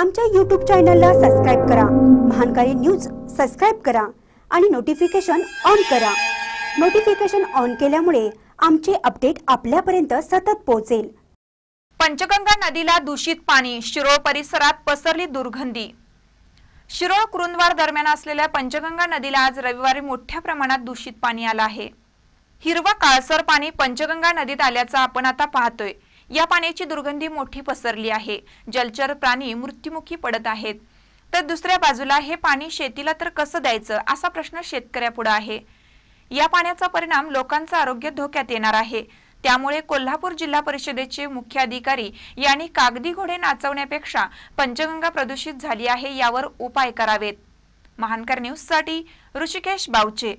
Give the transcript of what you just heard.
आमच्या यूट्यूब चॅनलला सबस्क्राईब करा महानकारी न्यूज सबस्क्राईब करा आणि नोटिफिकेशन ऑन करा नोटिफिकेशन ऑन केल्यामुळे आमचे अपडेट आपल्यापर्यंत सतत पोहोचेल पंचगंगा नदीला दूषित पाणी शिरोळ परिसरात पसरली दुर्गंधी शिरोळ कुरुंदवार दरम्यान असलेल्या पंचगंगा नदीला आज रविवारी मोठ्या प्रमाणात दूषित पाणी आलं आहे हिरवा काळसर पाणी पंचगंगा नदीत आल्याचं आपण आता पाहतोय या पाण्याची दुर्गंधी मोठी पसरली आहे जलचर प्राणी मृत्युमुखी पडत आहेत तर दुसऱ्या बाजूला हे पाणी शेतीला तर कसं द्यायचं असा प्रश्न शेतकऱ्यापुढे आहे या पाण्याचा परिणाम लोकांचं आरोग्य धोक्यात येणार आहे त्यामुळे कोल्हापूर जिल्हा परिषदेचे मुख्य अधिकारी यांनी कागदी घोडे नाचवण्यापेक्षा पंचगंगा प्रदूषित झाली आहे यावर उपाय करावेत महानकर न्यूज साठी ऋषिकेश बावचे